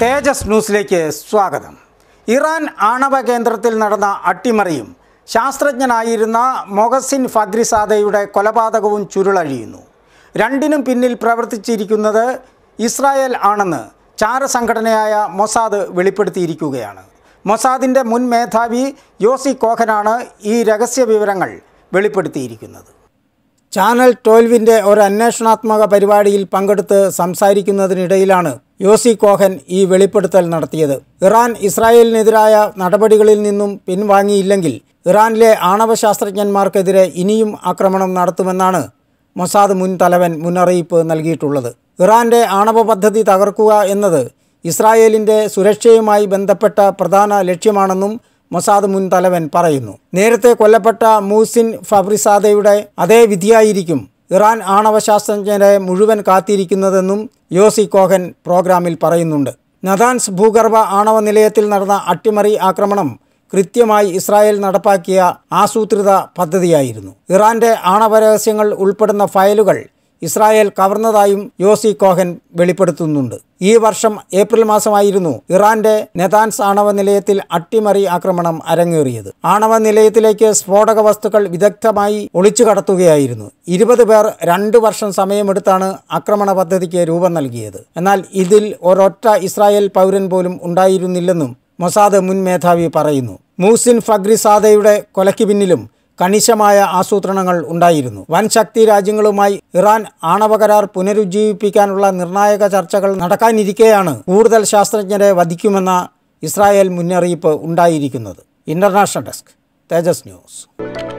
തേജസ് ന്യൂസിലേക്ക് സ്വാഗതം ഇറാൻ ആണവ കേന്ദ്രത്തിൽ നടന്ന അട്ടിമറിയും ശാസ്ത്രജ്ഞനായിരുന്ന മൊഹസിൻ ഫദ്രിസാദയുടെ കൊലപാതകവും ചുരുളഴിയുന്നു രണ്ടിനും പിന്നിൽ പ്രവർത്തിച്ചിരിക്കുന്നത് ഇസ്രായേൽ ആണെന്ന് ചാരസംഘടനയായ മൊസാദ് വെളിപ്പെടുത്തിയിരിക്കുകയാണ് മൊസാദിൻ്റെ മുൻ മേധാവി യോസി കോഹനാണ് ഈ രഹസ്യ വിവരങ്ങൾ വെളിപ്പെടുത്തിയിരിക്കുന്നത് ചാനൽ ട്വൽവിൻ്റെ ഒരു അന്വേഷണാത്മക പരിപാടിയിൽ പങ്കെടുത്ത് സംസാരിക്കുന്നതിനിടയിലാണ് യോസി കോഹൻ ഈ വെളിപ്പെടുത്തൽ നടത്തിയത് ഇറാൻ ഇസ്രായേലിനെതിരായ നടപടികളിൽ നിന്നും പിൻവാങ്ങിയില്ലെങ്കിൽ ഇറാനിലെ ആണവ ശാസ്ത്രജ്ഞന്മാർക്കെതിരെ ഇനിയും ആക്രമണം നടത്തുമെന്നാണ് മൊസാദ് മുൻ തലവൻ മുന്നറിയിപ്പ് നൽകിയിട്ടുള്ളത് ഇറാൻ്റെ ആണവ പദ്ധതി തകർക്കുക എന്നത് ഇസ്രായേലിൻ്റെ സുരക്ഷയുമായി ബന്ധപ്പെട്ട പ്രധാന ലക്ഷ്യമാണെന്നും മൊസാദ് മുൻ തലവൻ പറയുന്നു നേരത്തെ കൊല്ലപ്പെട്ട മൂസിൻ ഫബ്രിസാദയുടെ അതേ വിധിയായിരിക്കും ഇറാൻ ആണവ ശാസ്ത്രജ്ഞരെ മുഴുവൻ കാത്തിരിക്കുന്നതെന്നും യോസി കോഹൻ പ്രോഗ്രാമിൽ പറയുന്നുണ്ട് നദാൻസ് ഭൂഗർഭ ആണവ നിലയത്തിൽ നടന്ന അട്ടിമറി ആക്രമണം കൃത്യമായി ഇസ്രായേൽ നടപ്പാക്കിയ ആസൂത്രിത പദ്ധതിയായിരുന്നു ഇറാന്റെ ആണവ രഹസ്യങ്ങൾ ഉൾപ്പെടുന്ന ഫയലുകൾ ഇസ്രായേൽ കവർന്നതായും യോസി കോഹൻ വെളിപ്പെടുത്തുന്നുണ്ട് ഈ വർഷം ഏപ്രിൽ മാസമായിരുന്നു ഇറാന്റെ നെതാൻസ് ആണവ നിലയത്തിൽ അട്ടിമറി ആക്രമണം അരങ്ങേറിയത് ആണവ നിലയത്തിലേക്ക് സ്ഫോടക വസ്തുക്കൾ വിദഗ്ധമായി ഒളിച്ചു കടത്തുകയായിരുന്നു ഇരുപത് പേർ രണ്ടു വർഷം സമയമെടുത്താണ് ആക്രമണ പദ്ധതിക്ക് രൂപം നൽകിയത് എന്നാൽ ഇതിൽ ഒരൊറ്റ ഇസ്രായേൽ പൗരൻ പോലും ഉണ്ടായിരുന്നില്ലെന്നും മൊസാദ് മുൻ മേധാവി പറയുന്നു മൂസിൻ ഫഗ്രി സാദയുടെ കൊലയ്ക്ക് പിന്നിലും കണിശമായ ആസൂത്രണങ്ങൾ ഉണ്ടായിരുന്നു വൻ ശക്തി രാജ്യങ്ങളുമായി ഇറാൻ ആണവ കരാർ പുനരുജ്ജീവിപ്പിക്കാനുള്ള നിർണായക ചർച്ചകൾ നടക്കാനിരിക്കെയാണ് കൂടുതൽ ശാസ്ത്രജ്ഞരെ വധിക്കുമെന്ന ഇസ്രായേൽ മുന്നറിയിപ്പ് ഉണ്ടായിരിക്കുന്നത് ഇന്റർനാഷണൽ ഡെസ്ക് തേജസ് ന്യൂസ്